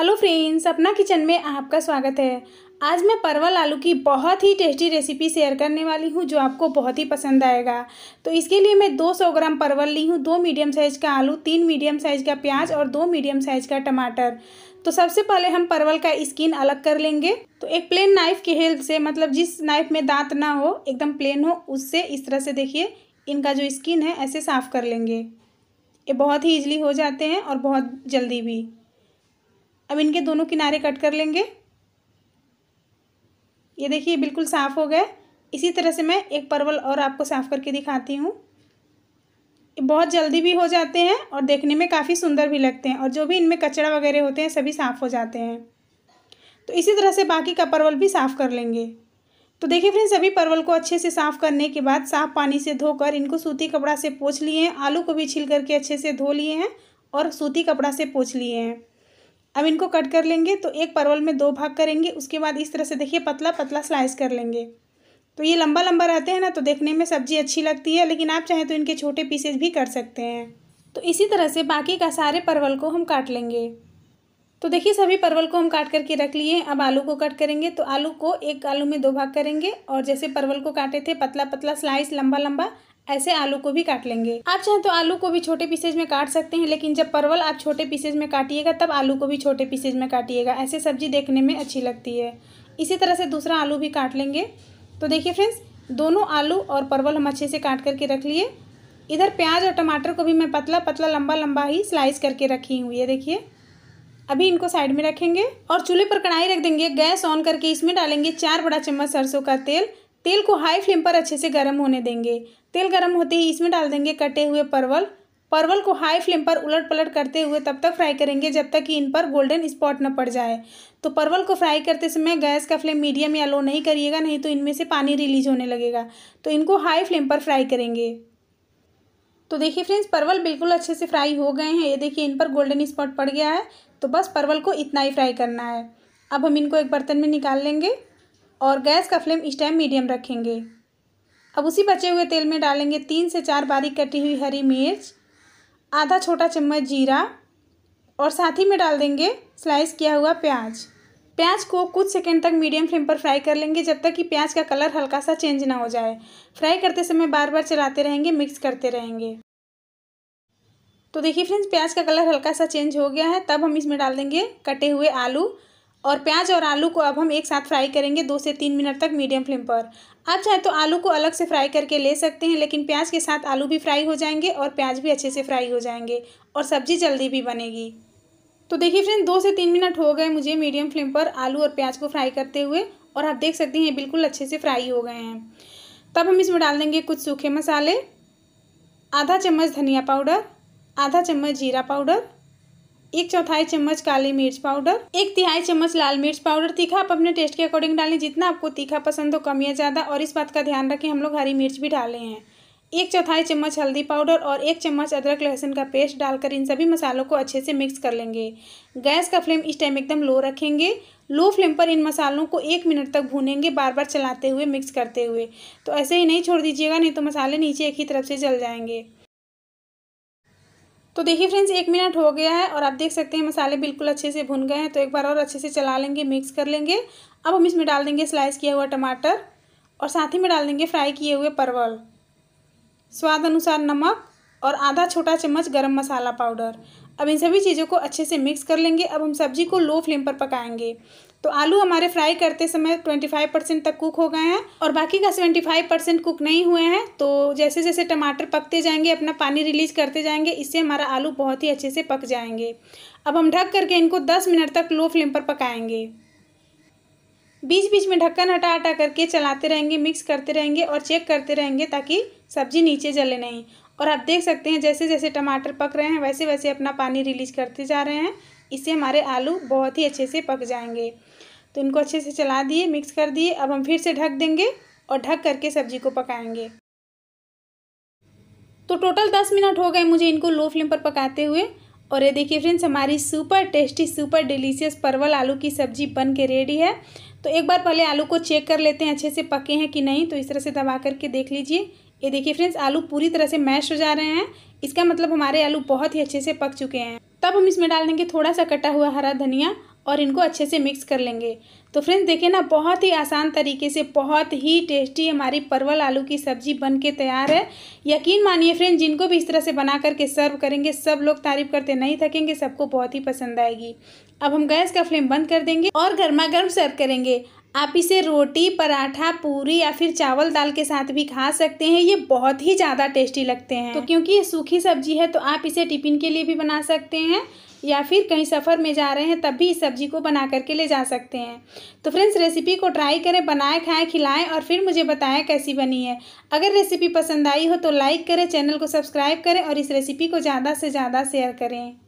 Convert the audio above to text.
hello friends अपना kitchen में आपका स्वागत है आज मैं परवल आलू की बहुत ही टेस्टी रेसिपी शेयर करने वाली हूँ जो आपको बहुत ही पसंद आएगा तो इसके लिए मैं 200 ग्राम परवल ली हूँ दो मीडियम साइज़ का आलू तीन मीडियम साइज़ का प्याज और दो मीडियम साइज़ का टमाटर तो सबसे पहले हम परवल का स्किन अलग कर लेंगे तो एक प्लेन नाइफ़ की हेल्प से मतलब जिस नाइफ़ में दांत ना हो एकदम प्लेन हो उससे इस तरह से देखिए इनका जो स्किन है ऐसे साफ़ कर लेंगे ये बहुत ही ईजिली हो जाते हैं और बहुत जल्दी भी अब इनके दोनों किनारे कट कर लेंगे ये देखिए बिल्कुल साफ़ हो गए इसी तरह से मैं एक परवल और आपको साफ़ करके दिखाती हूँ बहुत जल्दी भी हो जाते हैं और देखने में काफ़ी सुंदर भी लगते हैं और जो भी इनमें कचरा वगैरह होते हैं सभी साफ़ हो जाते हैं तो इसी तरह से बाकी का परवल भी साफ़ कर लेंगे तो देखिए फ्रेंड्स सभी परवल को अच्छे से साफ़ करने के बाद साफ़ पानी से धोकर इनको सूती कपड़ा से पोछ लिए हैं आलू को भी छिल करके अच्छे से धो लिए हैं और सूती कपड़ा से पोछ लिए हैं अब इनको कट कर लेंगे तो एक परवल में दो भाग करेंगे उसके बाद इस तरह से देखिए पतला पतला स्लाइस कर लेंगे तो ये लंबा लंबा रहते हैं ना तो देखने में सब्जी अच्छी लगती है लेकिन आप चाहें तो इनके छोटे पीसेज भी कर सकते हैं तो इसी तरह से बाकी का सारे परवल को हम काट लेंगे तो देखिए सभी परवल को हम काट करके रख लिए अब आलू को कट करेंगे तो आलू को एक आलू में दो भाग करेंगे और जैसे परवल को काटे थे पतला पतला स्लाइस लंबा लंबा ऐसे आलू को भी काट लेंगे आप चाहें तो आलू को भी छोटे पीसेज में काट सकते हैं लेकिन जब परवल आप छोटे पीसेज में काटिएगा तब आलू को भी छोटे पीसेज में काटिएगा ऐसे सब्जी देखने में अच्छी लगती है इसी तरह से दूसरा आलू भी काट लेंगे तो देखिए फ्रेंड्स दोनों आलू और परवल हम अच्छे से काट करके रख लिए इधर प्याज और टमाटर को भी मैं पतला पतला लंबा लंबा ही स्लाइस करके रखी हुई है देखिए अभी इनको साइड में रखेंगे और चूल्हे पर कढ़ाई रख देंगे गैस ऑन करके इसमें डालेंगे चार बड़ा चम्मच सरसों का तेल तेल को हाई फ्लेम पर अच्छे से गर्म होने देंगे तेल गर्म होते ही इसमें डाल देंगे कटे हुए परवल परवल को हाई फ्लेम पर उलट पलट करते हुए तब तक फ्राई करेंगे जब तक कि इन पर गोल्डन स्पॉट न पड़ जाए तो परवल को फ्राई करते समय गैस का फ्लेम मीडियम या लो नहीं करिएगा नहीं तो इनमें से पानी रिलीज होने लगेगा तो इनको हाई फ्लेम पर फ्राई करेंगे तो देखिए फ्रेंड्स परवल बिल्कुल अच्छे से फ्राई हो गए हैं ये देखिए इन पर गोल्डन स्पॉट पड़ गया है तो बस परवल को इतना ही फ्राई करना है अब हम इनको एक बर्तन में निकाल लेंगे और गैस का फ्लेम इस टाइम मीडियम रखेंगे अब उसी बचे हुए तेल में डालेंगे तीन से चार बारीक कटी हुई हरी मिर्च आधा छोटा चम्मच जीरा और साथ ही में डाल देंगे स्लाइस किया हुआ प्याज प्याज को कुछ सेकंड तक मीडियम फ्लेम पर फ्राई कर लेंगे जब तक कि प्याज का कलर हल्का सा चेंज ना हो जाए फ्राई करते समय बार बार चलाते रहेंगे मिक्स करते रहेंगे तो देखिए फ्रेंड्स प्याज का कलर हल्का सा चेंज हो गया है तब हम इसमें डाल देंगे कटे हुए आलू और प्याज और आलू को अब हम एक साथ फ्राई करेंगे दो से तीन मिनट तक मीडियम फ्लेम पर आप चाहे तो आलू को अलग से फ्राई करके ले सकते हैं लेकिन प्याज के साथ आलू भी फ्राई हो जाएंगे और प्याज भी अच्छे से फ्राई हो जाएंगे और सब्जी जल्दी भी बनेगी तो देखिए फ्रेंड दो से तीन मिनट हो गए मुझे मीडियम फ्लेम पर आलू और प्याज को फ्राई करते हुए और आप देख सकते हैं बिल्कुल अच्छे से फ्राई हो गए हैं तब हम इसमें डाल देंगे कुछ सूखे मसाले आधा चम्मच धनिया पाउडर आधा चम्मच जीरा पाउडर एक चौथाई चम्मच काली मिर्च पाउडर एक तिहाई चम्मच लाल मिर्च पाउडर तीखा आप अपने टेस्ट के अकॉर्डिंग डालें जितना आपको तीखा पसंद हो कम या ज़्यादा और इस बात का ध्यान रखें हम लोग हरी मिर्च भी डाले हैं एक चौथाई चम्मच हल्दी पाउडर और एक चम्मच अदरक लहसुन का पेस्ट डालकर इन सभी मसालों को अच्छे से मिक्स कर लेंगे गैस का फ्लेम इस टाइम एकदम लो रखेंगे लो फ्लेम पर इन मसालों को एक मिनट तक भूनेंगे बार बार चलाते हुए मिक्स करते हुए तो ऐसे ही नहीं छोड़ दीजिएगा नहीं तो मसाले नीचे एक ही तरफ से जल जाएंगे तो देखिए फ्रेंड्स एक मिनट हो गया है और आप देख सकते हैं मसाले बिल्कुल अच्छे से भुन गए हैं तो एक बार और अच्छे से चला लेंगे मिक्स कर लेंगे अब हम इसमें डाल देंगे स्लाइस किया हुआ टमाटर और साथ ही में डाल देंगे फ्राई किए हुए परवल स्वाद अनुसार नमक और आधा छोटा चम्मच गरम मसाला पाउडर अब इन सभी चीज़ों को अच्छे से मिक्स कर लेंगे अब हम सब्जी को लो फ्लेम पर पकाएंगे तो आलू हमारे फ्राई करते समय 25 परसेंट तक कुक हो गए हैं और बाकी का 75 परसेंट कुक नहीं हुए हैं तो जैसे जैसे टमाटर पकते जाएंगे अपना पानी रिलीज करते जाएंगे इससे हमारा आलू बहुत ही अच्छे से पक जाएंगे अब हम ढक करके इनको दस मिनट तक लो फ्लेम पर पकाएंगे बीच बीच में ढक्कन हटा हटा करके चलाते रहेंगे मिक्स करते रहेंगे और चेक करते रहेंगे ताकि सब्जी नीचे जले नहीं और आप देख सकते हैं जैसे जैसे टमाटर पक रहे हैं वैसे वैसे अपना पानी रिलीज करते जा रहे हैं इससे हमारे आलू बहुत ही अच्छे से पक जाएंगे तो इनको अच्छे से चला दिए मिक्स कर दिए अब हम फिर से ढक देंगे और ढक करके सब्जी को पकाएंगे तो टोटल दस मिनट हो गए मुझे इनको लो फ्लेम पर पकाते हुए और ये देखिए फ्रेंड्स हमारी सुपर टेस्टी सुपर डिलीशियस परवल आलू की सब्जी बन के रेडी है तो एक बार पहले आलू को चेक कर लेते हैं अच्छे से पके हैं कि नहीं तो इस तरह से दबा करके देख लीजिए ये देखिए फ्रेंड्स आलू पूरी तरह से मैश हो जा रहे हैं इसका मतलब हमारे आलू बहुत ही अच्छे से पक चुके हैं तब हम इसमें डाल देंगे थोड़ा सा कटा हुआ हरा धनिया और इनको अच्छे से मिक्स कर लेंगे तो फ्रेंड्स देखिए ना बहुत ही आसान तरीके से बहुत ही टेस्टी हमारी परवल आलू की सब्जी बन के तैयार है यकीन मानिए फ्रेंड जिनको भी इस तरह से बना करके सर्व करेंगे सब लोग तारीफ करते नहीं थकेंगे सबको बहुत ही पसंद आएगी अब हम गैस का फ्लेम बंद कर देंगे और गर्मा गर्म सर्व करेंगे आप इसे रोटी पराठा पूरी या फिर चावल दाल के साथ भी खा सकते हैं ये बहुत ही ज़्यादा टेस्टी लगते हैं तो क्योंकि ये सूखी सब्जी है तो आप इसे टिफिन के लिए भी बना सकते हैं या फिर कहीं सफ़र में जा रहे हैं तब भी इस सब्ज़ी को बना करके ले जा सकते हैं तो फ्रेंड्स रेसिपी को ट्राई करें बनाएं खाएं खिलाएं और फिर मुझे बताएं कैसी बनी है अगर रेसिपी पसंद आई हो तो लाइक करें चैनल को सब्सक्राइब करें और इस रेसिपी को ज़्यादा से ज़्यादा शेयर करें